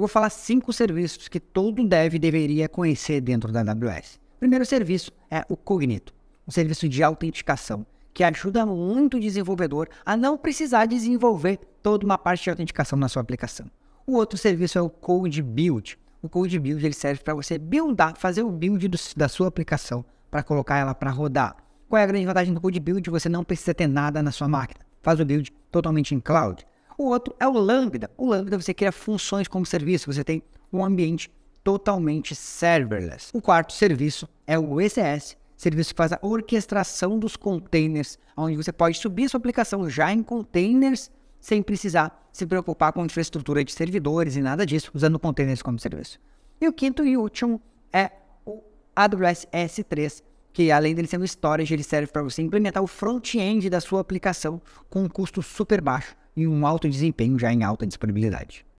vou falar cinco serviços que todo dev deveria conhecer dentro da AWS. Primeiro serviço é o Cognito, um serviço de autenticação que ajuda muito o desenvolvedor a não precisar desenvolver toda uma parte de autenticação na sua aplicação. O outro serviço é o Code Build. O Code Build ele serve para você buildar, fazer o build do, da sua aplicação para colocar ela para rodar. Qual é a grande vantagem do Code Build? Você não precisa ter nada na sua máquina. Faz o build totalmente em cloud. O outro é o Lambda. O Lambda você cria funções como serviço, você tem um ambiente totalmente serverless. O quarto serviço é o ECS, serviço que faz a orquestração dos containers, onde você pode subir sua aplicação já em containers sem precisar se preocupar com infraestrutura de servidores e nada disso, usando containers como serviço. E o quinto e último é o AWS S3, que além dele ser um storage, ele serve para você implementar o front-end da sua aplicação com um custo super baixo e um alto desempenho já em alta disponibilidade.